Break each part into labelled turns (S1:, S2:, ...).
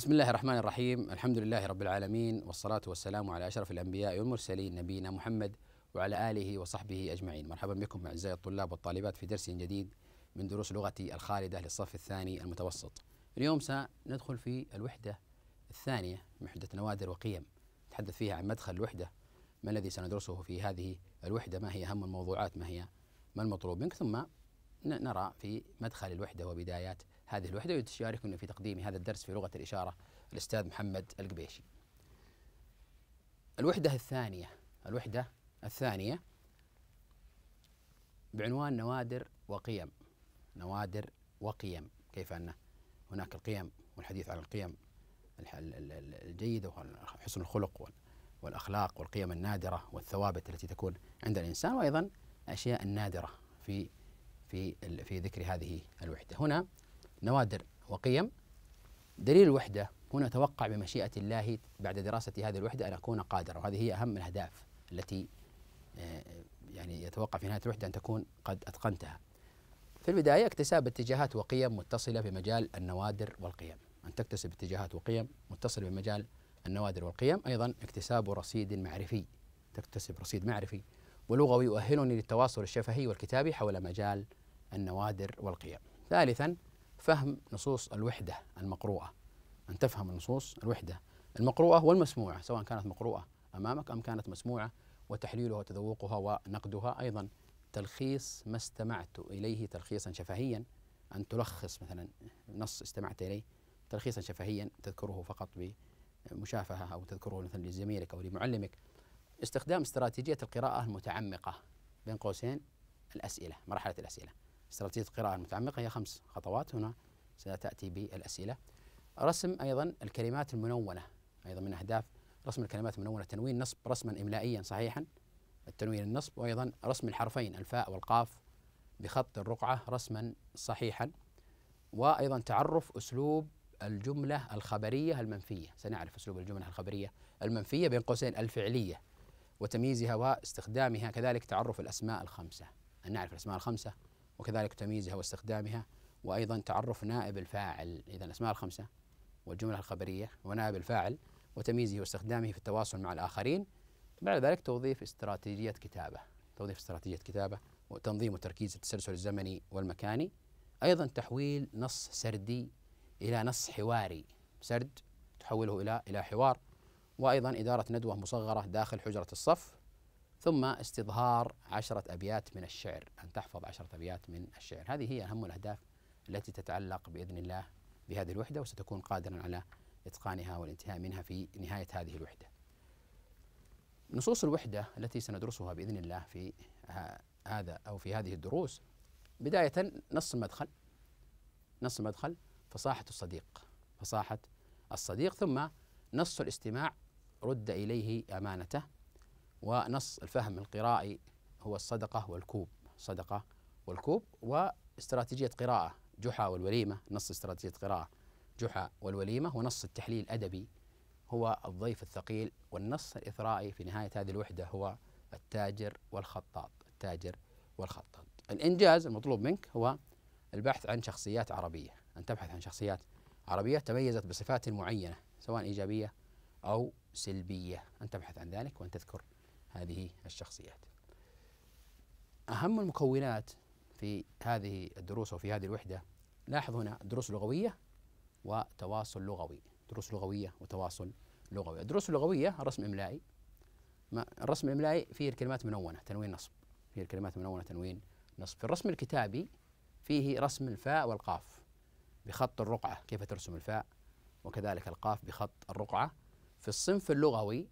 S1: بسم الله الرحمن الرحيم الحمد لله رب العالمين والصلاة والسلام على أشرف الأنبياء والمرسلين نبينا محمد وعلى آله وصحبه أجمعين مرحبا بكم أعزائي الطلاب والطالبات في درس جديد من دروس لغتي الخالدة للصف الثاني المتوسط اليوم سندخل في الوحدة الثانية من وحدة نوادر وقيم نتحدث فيها عن مدخل الوحدة ما الذي سندرسه في هذه الوحدة ما هي أهم الموضوعات ما هي ما المطلوب منك ثم نرى في مدخل الوحدة وبدايات هذه الوحدة ويشاركنا في تقديم هذا الدرس في لغة الإشارة الأستاذ محمد القبيشي الوحدة الثانية الوحدة الثانية بعنوان نوادر وقيم نوادر وقيم كيف أن هناك القيم والحديث عن القيم الجيدة وحسن الخلق والأخلاق والقيم النادرة والثوابت التي تكون عند الإنسان وأيضا الأشياء النادرة في في في ذكر هذه الوحدة هنا نوادر وقيم دليل الوحدة هنا أتوقع بمشيئة الله بعد دراسة هذه الوحدة أن أكون قادرا وهذه هي أهم الأهداف التي آه، يعني يتوقع في نهاية الوحدة أن تكون قد أتقنتها في البداية اكتساب اتجاهات وقيم متصلة بمجال النوادر والقيم أن تكتسب اتجاهات وقيم متصلة بمجال النوادر والقيم أيضا اكتساب رصيد معرفي تكتسب رصيد معرفي ولغوي يؤهلني للتواصل الشفهي والكتابي حول مجال النوادر والقيم ثالثا فهم نصوص الوحدة المقروءة أن تفهم النصوص الوحدة المقروءة والمسموعة سواء كانت مقروءة أمامك أم كانت مسموعة وتحليلها وتذوقها ونقدها أيضا تلخيص ما استمعت إليه تلخيصا شفهيا أن تلخص مثلا نص استمعت إليه تلخيصا شفهيا تذكره فقط بمشافهة أو تذكره مثلا لزميلك أو لمعلمك استخدام استراتيجية القراءة المتعمقة بين قوسين الأسئلة مرحلة الأسئلة استراتيجية القراءة المتعمقة هي خمس خطوات هنا ستأتي بالأسئلة رسم أيضا الكلمات المنونة أيضا من أهداف رسم الكلمات المنونة تنوين نصب رسما إملائيا صحيحا التنوين النصب وأيضا رسم الحرفين الفاء والقاف بخط الرقعة رسما صحيحا وأيضا تعرف أسلوب الجملة الخبرية المنفية سنعرف أسلوب الجملة الخبرية المنفية بين قوسين الفعلية وتمييزها واستخدامها كذلك تعرف الأسماء الخمسة أن نعرف الأسماء الخمسة وكذلك تمييزها واستخدامها وأيضا تعرف نائب الفاعل إذا الأسماء الخمسة والجملة الخبرية ونائب الفاعل وتمييزه واستخدامه في التواصل مع الآخرين بعد ذلك توظيف استراتيجية كتابة توظيف استراتيجية كتابة وتنظيم وتركيز التسلسل الزمني والمكاني أيضا تحويل نص سردي إلى نص حواري سرد تحوله إلى إلى حوار وأيضا إدارة ندوة مصغرة داخل حجرة الصف ثم استظهار عشرة أبيات من الشعر أن تحفظ عشرة أبيات من الشعر هذه هي أهم الأهداف التي تتعلق بإذن الله بهذه الوحدة وستكون قادرا على إتقانها والانتهاء منها في نهاية هذه الوحدة نصوص الوحدة التي سندرسها بإذن الله في هذا أو في هذه الدروس بداية نص المدخل نص المدخل فصاحة الصديق فصاحة الصديق ثم نص الاستماع رد إليه أمانته ونص الفهم القرائي هو الصدقة والكوب صدقة والكوب واستراتيجية قراءة جحا والوليمة نص استراتيجية قراءة جحا والوليمة ونص التحليل الأدبي هو الضيف الثقيل والنص الإثرائي في نهاية هذه الوحدة هو التاجر والخطاط التاجر والخطاط الإنجاز المطلوب منك هو البحث عن شخصيات عربية أن تبحث عن شخصيات عربية تميزت بصفات معينة سواء إيجابية أو سلبية أن تبحث عن ذلك وأن تذكر هذه الشخصيات. أهم المكونات في هذه الدروس وفي هذه الوحدة لاحظ هنا دروس لغوية وتواصل لغوي دروس لغوية وتواصل لغوي الدروس اللغوية رسم إملائي الرسم الإملائي فيه الكلمات منونة تنوين نصب فيه الكلمات منونة تنوين نصب في الرسم الكتابي فيه رسم الفاء والقاف بخط الرقعة كيف ترسم الفاء وكذلك القاف بخط الرقعة في الصنف اللغوي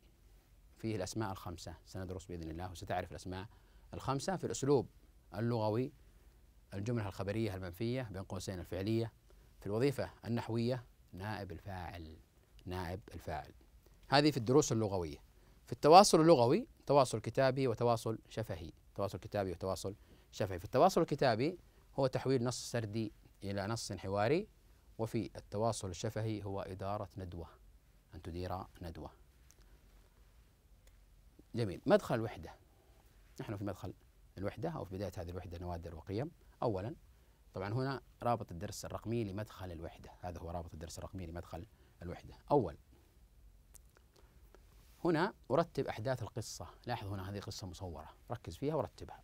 S1: فيه الأسماء الخمسة سندرس بإذن الله وستعرف الأسماء الخمسة في الأسلوب اللغوي الجملة الخبرية المنفية بين قوسين الفعلية في الوظيفة النحوية نائب الفاعل نائب الفاعل هذه في الدروس اللغوية في التواصل اللغوي تواصل كتابي وتواصل شفهي تواصل كتابي وتواصل شفهي في التواصل الكتابي هو تحويل نص سردي إلى نص حواري وفي التواصل الشفهي هو إدارة ندوة أن تدير ندوة جميل مدخل الوحدة نحن في مدخل الوحدة أو في بداية هذه الوحدة نوادر وقيم أولا طبعا هنا رابط الدرس الرقمي لمدخل الوحدة هذا هو رابط الدرس الرقمي لمدخل الوحدة أول هنا أرتب أحداث القصة لاحظ هنا هذه قصة مصورة ركز فيها ورتبها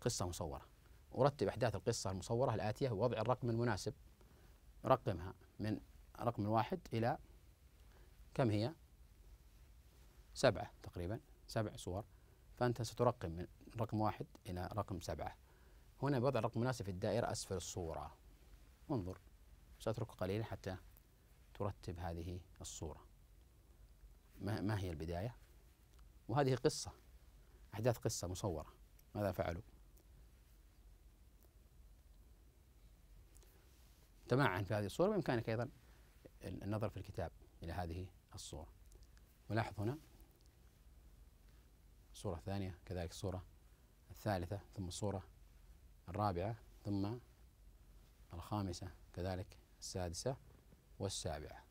S1: قصة مصورة أرتب أحداث القصة المصورة الآتية ووضع الرقم المناسب رقمها من رقم واحد إلى كم هي سبعة تقريبا سبع صور فأنت سترقم من رقم واحد إلى رقم سبعة هنا بوضع رقم مناسب في الدائرة أسفل الصورة انظر سأتركه قليلا حتى ترتب هذه الصورة ما هي البداية وهذه قصة أحداث قصة مصورة ماذا فعلوا تمعن في هذه الصورة بإمكانك أيضا النظر في الكتاب إلى هذه الصورة ولاحظ هنا صورة ثانية كذلك الصورة الثالثة ثم الصورة الرابعة ثم الخامسة كذلك السادسة والسابعة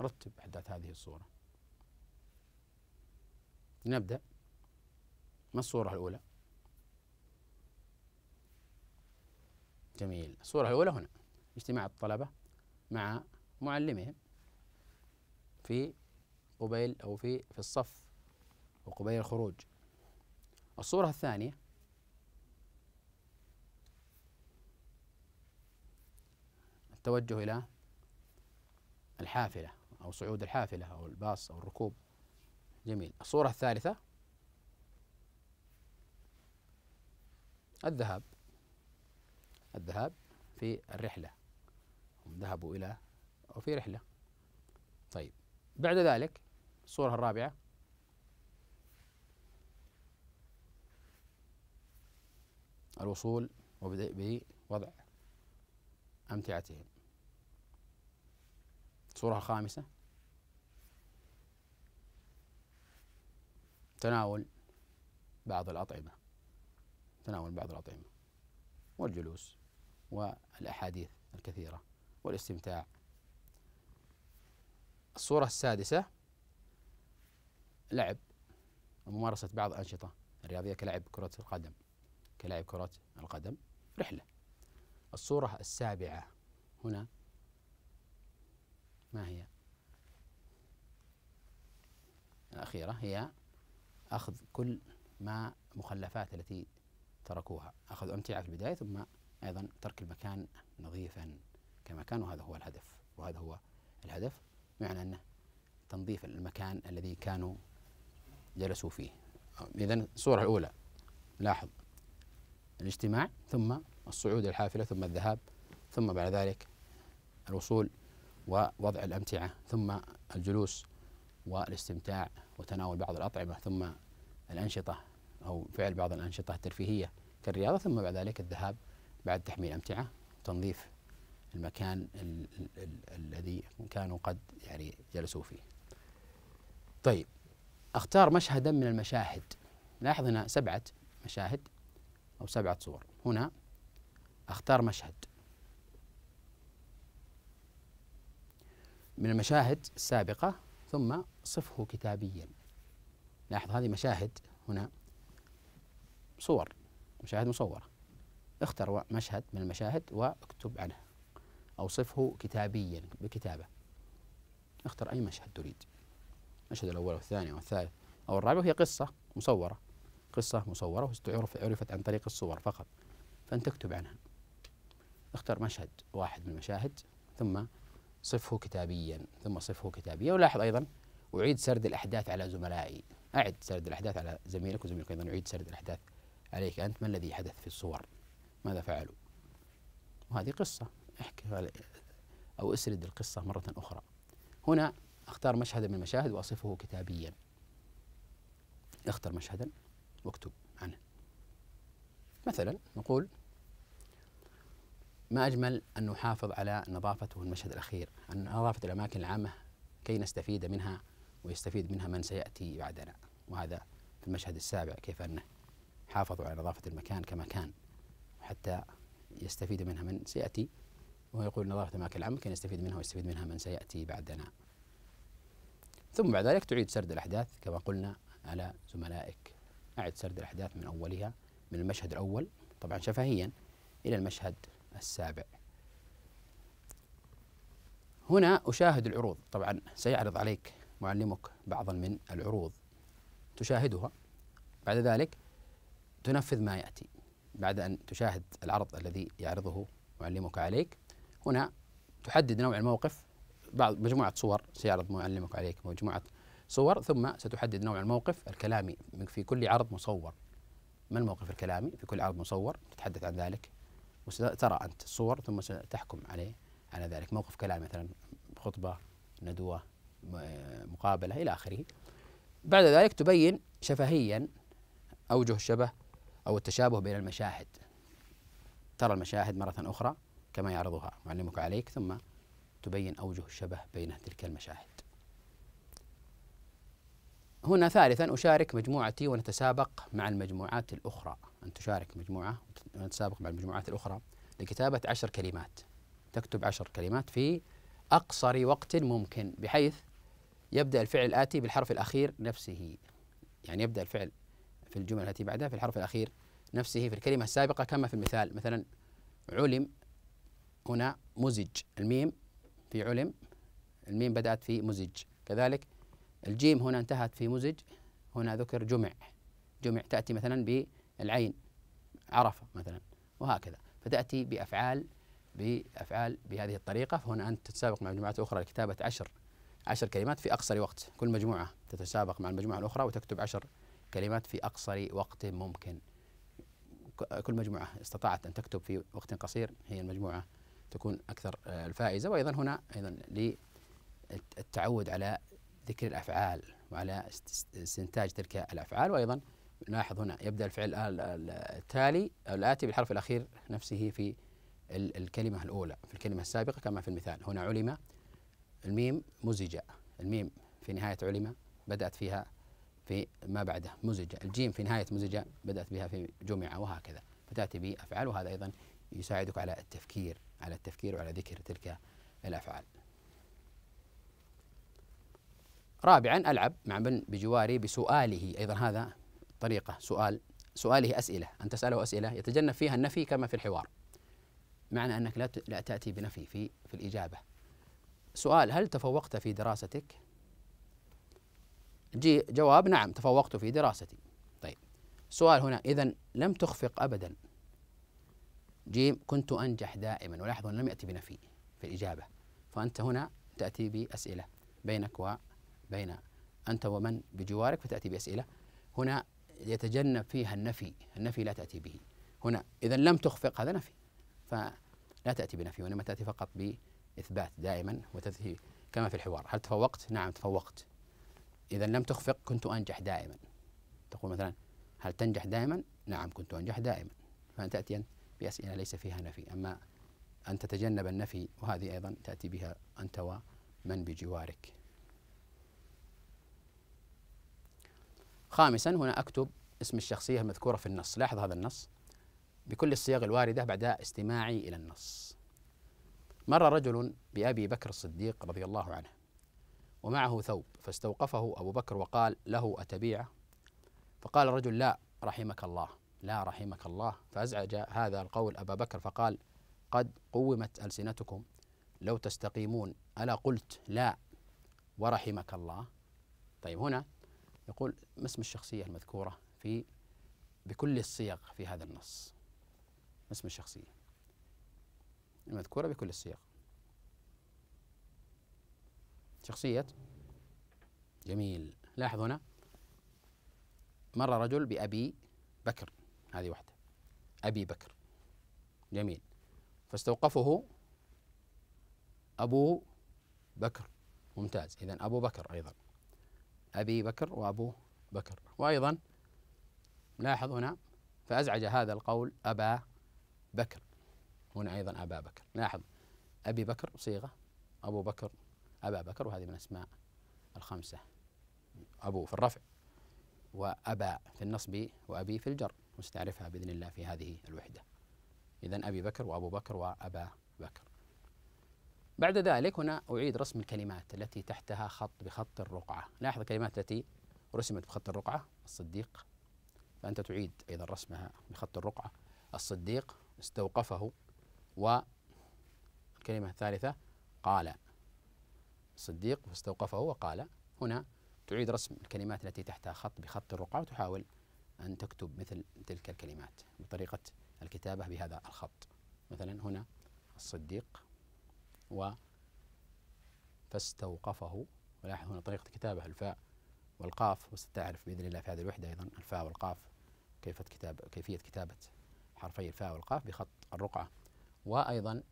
S1: رتب أحداث هذه الصورة لنبدأ ما الصورة الأولى؟ جميل الصورة الأولى هنا اجتماع الطلبة مع معلمهم في قبيل أو في في الصف وقبيل الخروج الصورة الثانية التوجه إلى الحافلة أو صعود الحافلة أو الباص أو الركوب جميل الصورة الثالثة الذهاب الذهاب في الرحلة هم ذهبوا إلى أو في رحلة طيب بعد ذلك الصورة الرابعة الوصول وبدء بوضع أمتعتهم صورة خامسة تناول بعض الأطعمة تناول بعض الأطعمة والجلوس والأحاديث الكثيرة والاستمتاع الصورة السادسة لعب وممارسة بعض الأنشطة الرياضية كلعب كرة القدم كلاعب كرة القدم رحلة الصورة السابعة هنا ما هي الأخيرة هي أخذ كل ما مخلفات التي تركوها أخذ أمتعة في البداية ثم أيضا ترك المكان نظيفا كما كان وهذا هو الهدف وهذا هو الهدف معنى أنه تنظيف المكان الذي كانوا جلسوا فيه إذا الصورة الأولى لاحظ الاجتماع ثم الصعود الحافلة ثم الذهاب ثم بعد ذلك الوصول ووضع الأمتعة ثم الجلوس والاستمتاع وتناول بعض الأطعمة ثم الأنشطة أو فعل بعض الأنشطة الترفيهية كالرياضة ثم بعد ذلك الذهاب بعد تحميل أمتعة تنظيف المكان ال ال الذي كانوا قد يعني جلسوا فيه طيب أختار مشهدا من المشاهد لاحظ هنا سبعة مشاهد أو سبعة صور هنا أختار مشهد من المشاهد السابقة ثم صفه كتابيا لاحظ هذه مشاهد هنا صور مشاهد مصورة اختر مشهد من المشاهد واكتب عنه أو صفه كتابيا بكتابة اختر أي مشهد تريد المشهد الأول والثاني والثالث أو الرابع هي قصة مصورة قصة مصورة عرفت عن طريق الصور فقط فأنت تكتب عنها اختر مشهد واحد من المشاهد ثم صفه كتابيا ثم صفه كتابيا ولاحظ أيضا أعيد سرد الأحداث على زملائي أعد سرد الأحداث على زميلك وزميلك أيضا اعيد سرد الأحداث عليك أنت ما الذي حدث في الصور ماذا فعلوا وهذه قصة احكي أو اسرد القصة مرة أخرى هنا أختار مشهدا من المشاهد وأصفه كتابيا اختر مشهدا واكتب عنه مثلا نقول ما أجمل أن نحافظ على نظافة المشهد الأخير أن نظافة الأماكن العامة كي نستفيد منها ويستفيد منها من سيأتي بعدنا وهذا في المشهد السابع كيف أنه حافظوا على نظافة المكان كما كان حتى يستفيد منها من سيأتي وهو يقول نظافة الأماكن العامة كي نستفيد منها ويستفيد منها من سيأتي بعدنا ثم بعد ذلك تعيد سرد الأحداث كما قلنا على زملائك أعد سرد الأحداث من أولها من المشهد الأول طبعا شفهيا إلى المشهد السابع هنا أشاهد العروض طبعا سيعرض عليك معلمك بعضا من العروض تشاهدها بعد ذلك تنفذ ما يأتي بعد أن تشاهد العرض الذي يعرضه معلمك عليك هنا تحدد نوع الموقف بعض مجموعة صور سيعرض معلمك عليك مجموعة صور ثم ستحدد نوع الموقف الكلامي في كل عرض مصور ما الموقف الكلامي في كل عرض مصور تتحدث عن ذلك وسترى أنت الصور ثم ستحكم عليه على ذلك موقف كلامي مثلا خطبة ندوة آه، مقابلة إلى آخره بعد ذلك تبين شفهيا أوجه الشبه أو التشابه بين المشاهد ترى المشاهد مرة أخرى كما يعرضها معلمك عليك ثم تبين أوجه الشبه بين تلك المشاهد هنا ثالثا أشارك مجموعتي ونتسابق مع المجموعات الأخرى أن تشارك مجموعة ونتسابق مع المجموعات الأخرى لكتابة عشر كلمات تكتب عشر كلمات في أقصر وقت ممكن بحيث يبدأ الفعل الآتي بالحرف الأخير نفسه يعني يبدأ الفعل في الجملة التي بعدها في الحرف الأخير نفسه في الكلمة السابقة كما في المثال مثلا علم هنا مزج الميم في علم الميم بدأت في مزج كذلك الجيم هنا انتهت في مزج هنا ذكر جمع جمع تأتي مثلا بالعين عرفة مثلا وهكذا فتأتي بأفعال بأفعال بهذه الطريقة فهنا أنت تتسابق مع مجموعات أخرى لكتابة عشر عشر كلمات في أقصر وقت كل مجموعة تتسابق مع المجموعة الأخرى وتكتب عشر كلمات في أقصر وقت ممكن كل مجموعة استطاعت أن تكتب في وقت قصير هي المجموعة تكون أكثر آه، الفائزة وأيضا هنا أيضا للتعود على ذكر الافعال وعلى استنتاج تلك الافعال وايضا نلاحظ هنا يبدا الفعل التالي الاتي بالحرف الاخير نفسه في الكلمه الاولى في الكلمه السابقه كما في المثال هنا علم الميم مزجه الميم في نهايه علم بدات فيها في ما بعده مزجه الجيم في نهايه مزجه بدات بها في جمعه وهكذا فتاتي بافعال وهذا ايضا يساعدك على التفكير على التفكير وعلى ذكر تلك الافعال رابعا ألعب مع من بجواري بسؤاله أيضا هذا طريقة سؤال سؤاله أسئلة أن تسأله أسئلة يتجنب فيها النفي كما في الحوار معنى أنك لا لا تأتي بنفي في في الإجابة سؤال هل تفوقت في دراستك؟ جي جواب نعم تفوقت في دراستي طيب سؤال هنا إذا لم تخفق أبدا جيم كنت أنجح دائما ولاحظوا لم يأتي بنفي في الإجابة فأنت هنا تأتي بأسئلة بينك و بين أنت ومن بجوارك فتأتي بأسئلة هنا يتجنب فيها النفي النفي لا تأتي به هنا إذا لم تخفق هذا نفي فلا تأتي بنفي وإنما تأتي فقط بإثبات دائما وتأتي كما في الحوار هل تفوقت؟ نعم تفوقت إذا لم تخفق كنت أنجح دائما تقول مثلا هل تنجح دائما؟ نعم كنت أنجح دائما فأن تأتي بأسئلة ليس فيها نفي أما أن تتجنب النفي وهذه أيضا تأتي بها أنت ومن بجوارك خامسا هنا أكتب اسم الشخصية المذكورة في النص لاحظ هذا النص بكل الصيغ الواردة بعد استماعي إلى النص مر رجل بأبي بكر الصديق رضي الله عنه ومعه ثوب فاستوقفه أبو بكر وقال له أتبيعه فقال الرجل لا رحمك الله لا رحمك الله فأزعج هذا القول أبا بكر فقال قد قومت ألسنتكم لو تستقيمون ألا قلت لا ورحمك الله طيب هنا يقول ما اسم الشخصية المذكورة في بكل الصيغ في هذا النص ما اسم الشخصية المذكورة بكل الصيغ شخصية جميل لاحظ هنا مر رجل بأبي بكر هذه واحدة أبي بكر جميل فاستوقفه أبو بكر ممتاز إذا أبو بكر أيضا أبي بكر وأبو بكر وأيضا لاحظ هنا فأزعج هذا القول أبا بكر هنا أيضا أبا بكر لاحظ أبي بكر صيغة أبو بكر أبا بكر وهذه من أسماء الخمسة أبو في الرفع وأبا في النصب وأبي في الجر مستعرفها بإذن الله في هذه الوحدة إذا أبي بكر وأبو بكر وأبا بكر بعد ذلك هنا أعيد رسم الكلمات التي تحتها خط بخط الرقعة لاحظ الكلمات التي رسمت بخط الرقعة الصديق فأنت تعيد أيضا رسمها بخط الرقعة الصديق استوقفه والكلمة الثالثة قال الصديق استوقفه وقال هنا تعيد رسم الكلمات التي تحتها خط بخط الرقعة وتحاول أن تكتب مثل تلك الكلمات بطريقة الكتابة بهذا الخط مثلا هنا الصديق و فاستوقفه ولاحظ هنا طريقة كتابة الفاء والقاف وستعرف بإذن الله في هذه الوحدة أيضا الفاء والقاف كيف كتاب كيفية كتابة حرفي الفاء والقاف بخط الرقعة وأيضا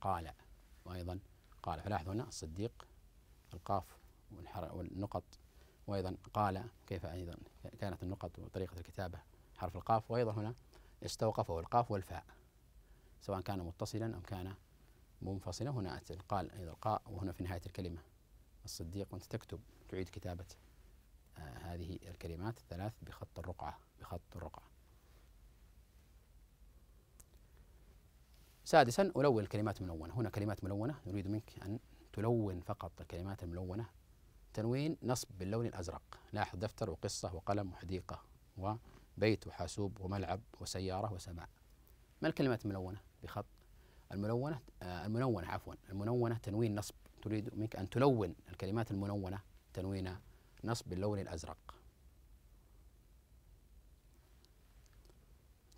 S1: قال وأيضا قال فلاحظ هنا الصديق القاف والنقط وأيضا قال كيف أيضا كانت النقط وطريقة الكتابة حرف القاف وأيضا هنا استوقفه القاف والفاء سواء كان متصلا أم كان منفصلة هنا قال أيضا القاء وهنا في نهاية الكلمة الصديق وأنت تكتب تعيد كتابة آه هذه الكلمات الثلاث بخط الرقعة بخط الرقعة سادسا ألون الكلمات الملونة هنا كلمات ملونة نريد منك أن تلون فقط الكلمات الملونة تنوين نصب باللون الأزرق لاحظ دفتر وقصة وقلم وحديقة وبيت وحاسوب وملعب وسيارة وسماء ما الكلمات الملونة بخط الملونة آه، المنونة عفوا المنونة تنوين نصب تريد منك أن تلون الكلمات المنونة تنوين نصب باللون الأزرق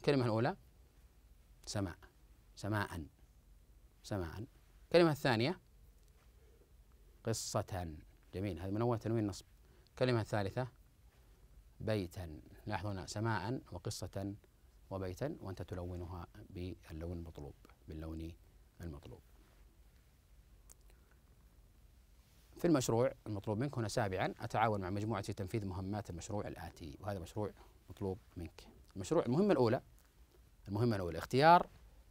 S1: الكلمة الأولى سماء سماء سماء الكلمة الثانية قصة جميل هذه منونة تنوين نصب الكلمة الثالثة بيتا لاحظوا هنا سماء وقصة وبيتا وأنت تلونها باللون المطلوب باللون المطلوب في المشروع المطلوب منك هنا سابعا أتعاون مع مجموعة لتنفيذ مهمات المشروع الآتي وهذا مشروع مطلوب منك المشروع المهمة الأولى المهمة الأولى اختيار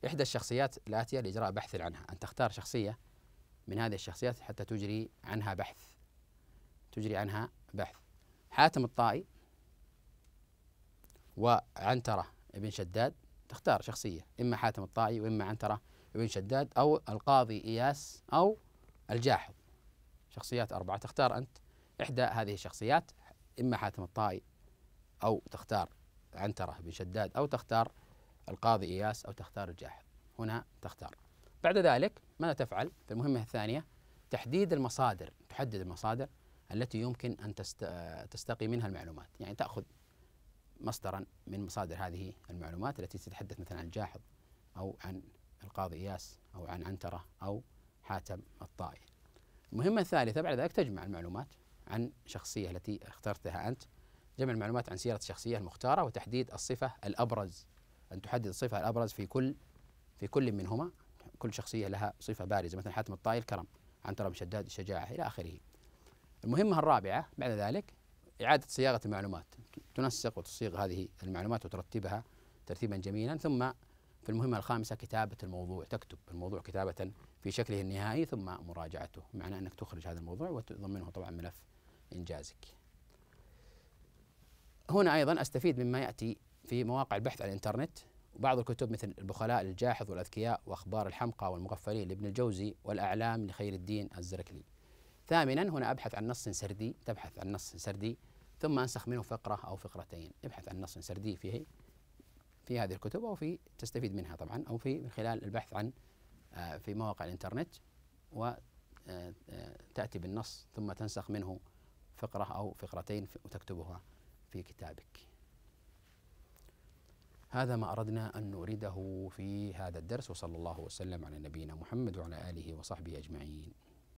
S1: إحدى الشخصيات الآتية لإجراء بحث عنها أن تختار شخصية من هذه الشخصيات حتى تجري عنها بحث تجري عنها بحث حاتم الطائي وعنترة ابن شداد تختار شخصية إما حاتم الطائي وإما عنترة ابن شداد أو القاضي إياس أو الجاحظ شخصيات أربعة تختار أنت إحدى هذه الشخصيات إما حاتم الطائي أو تختار عنترة ابن شداد أو تختار القاضي إياس أو تختار الجاحظ هنا تختار بعد ذلك ماذا تفعل في المهمة الثانية تحديد المصادر تحدد المصادر التي يمكن أن تستقي منها المعلومات يعني تأخذ مصدرا من مصادر هذه المعلومات التي تتحدث مثلا عن الجاحظ أو عن القاضي إياس أو عن عنترة أو حاتم الطائي المهمة الثالثة بعد ذلك تجمع المعلومات عن الشخصية التي اخترتها أنت جمع المعلومات عن سيرة الشخصية المختارة وتحديد الصفة الأبرز أن تحدد الصفة الأبرز في كل في كل منهما كل شخصية لها صفة بارزة مثلا حاتم الطائي الكرم عنترة بن شداد الشجاعة إلى آخره المهمة الرابعة بعد ذلك إعادة صياغة المعلومات تنسق وتصيغ هذه المعلومات وترتبها ترتيبا جميلا ثم في المهمة الخامسة كتابة الموضوع تكتب الموضوع كتابة في شكله النهائي ثم مراجعته معنى أنك تخرج هذا الموضوع وتضمنه طبعا ملف إنجازك هنا أيضا أستفيد مما يأتي في مواقع البحث على الإنترنت وبعض الكتب مثل البخلاء للجاحظ والأذكياء وأخبار الحمقى والمغفلين لابن الجوزي والأعلام لخير الدين الزركلي ثامنا هنا أبحث عن نص سردي تبحث عن نص سردي ثم أنسخ منه فقرة أو فقرتين ابحث عن نص سردي فيه في هذه الكتب أو في تستفيد منها طبعا أو في من خلال البحث عن آه، في مواقع الإنترنت وتأتي آه، آه، بالنص ثم تنسخ منه فقرة أو فقرتين وتكتبها في كتابك هذا ما أردنا أن نريده في هذا الدرس وصلى الله وسلم على نبينا محمد وعلى آله وصحبه أجمعين